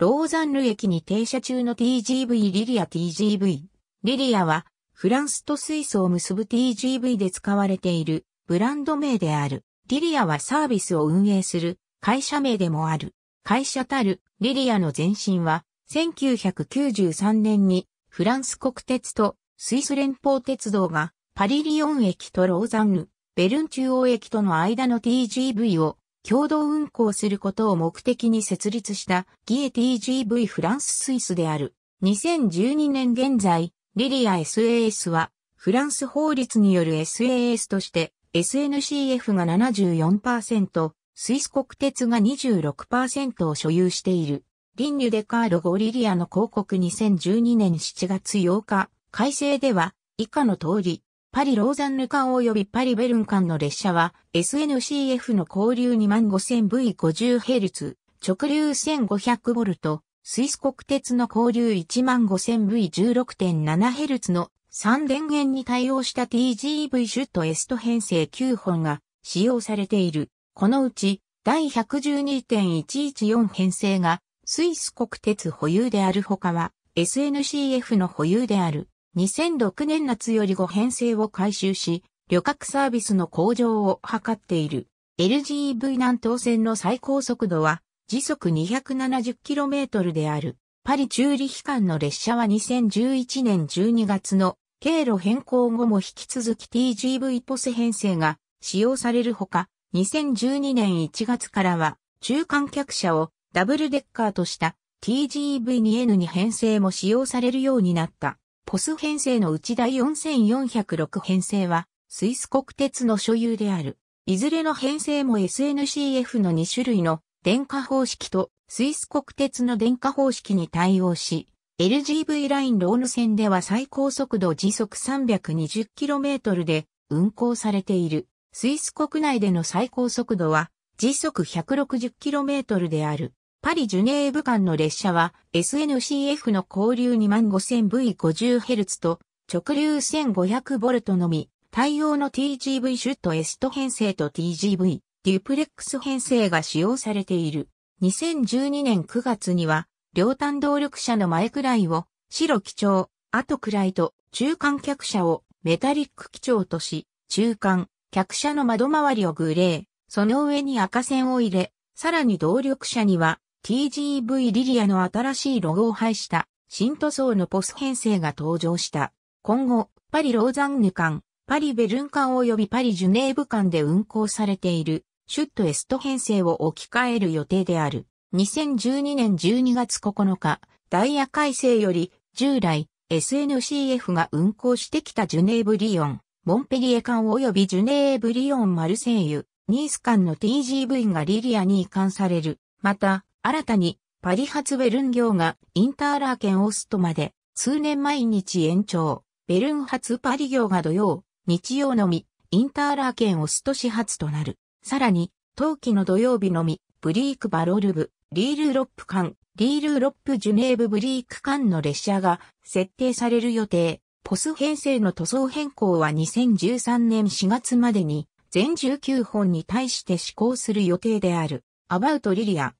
ローザンヌ駅に停車中の TGV リリア TGV。リリアは、フランスとスイスを結ぶ TGV で使われているブランド名である。リリアはサービスを運営する会社名でもある。会社たるリリアの前身は、1993年にフランス国鉄とスイス連邦鉄道がパリリオン駅とローザンヌ、ベルン中央駅との間の TGV を共同運行することを目的に設立したギエ TGV フランススイスである。2012年現在、リリア SAS はフランス法律による SAS として SNCF が74%、スイス国鉄が26%を所有している。リンニュデカーロゴリリアの広告2012年7月8日、改正では以下の通り、パリ・ローザンヌ間及びパリ・ベルン間の列車は SNCF の交流 25000V50Hz、直流 1500V、スイス国鉄の交流 15000V16.7Hz の3電源に対応した TGV シュットエスト編成9本が使用されている。このうち第112.114編成がスイス国鉄保有であるほかは SNCF の保有である。2006年夏より5編成を改修し、旅客サービスの向上を図っている。LGV 南東線の最高速度は時速 270km である。パリ中里間の列車は2011年12月の経路変更後も引き続き TGV ポス編成が使用されるほか、2012年1月からは中間客車をダブルデッカーとした TGV2N に編成も使用されるようになった。ポス編成のうち第4406編成は、スイス国鉄の所有である。いずれの編成も SNCF の2種類の電化方式とスイス国鉄の電化方式に対応し、LGV ラインローヌ線では最高速度時速 320km で運行されている。スイス国内での最高速度は時速 160km である。パリ・ジュネーブ間の列車は SNCF の交流 25000V50Hz と直流 1500V のみ、対応の TGV シュットエスト編成と TGV デュプレックス編成が使用されている。2012年9月には、両端動力車の前くらいを白基調、後くらいと中間客車をメタリック基調とし、中間、客車の窓周りをグレー、その上に赤線を入れ、さらに動力車には TGV リリアの新しいロゴを配した新塗装のポス編成が登場した。今後、パリ・ローザンヌ間、パリ・ベルン間及びパリ・ジュネーブ間で運行されているシュット・エスト編成を置き換える予定である。2012年12月9日、ダイヤ改正より従来 SNCF が運行してきたジュネーブ・リオン、モンペリエ間及びジュネーブ・リオン・マルセイユ、ニース間の TGV がリリアに移管される。また、新たにパリ発ベルン行がインターラーケンオストまで数年毎日延長。ベルン発パリ行が土曜、日曜のみ、インターラーケンオスト始発となる。さらに、冬季の土曜日のみ、ブリークバロルブ、リールロップ間、リールロップジュネーブブリーク間の列車が設定される予定。ポス編成の塗装変更は2013年4月までに全19本に対して施行する予定である。アバウトリリア、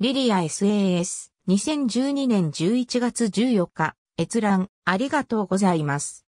リリア SAS2012 年11月14日閲覧ありがとうございます。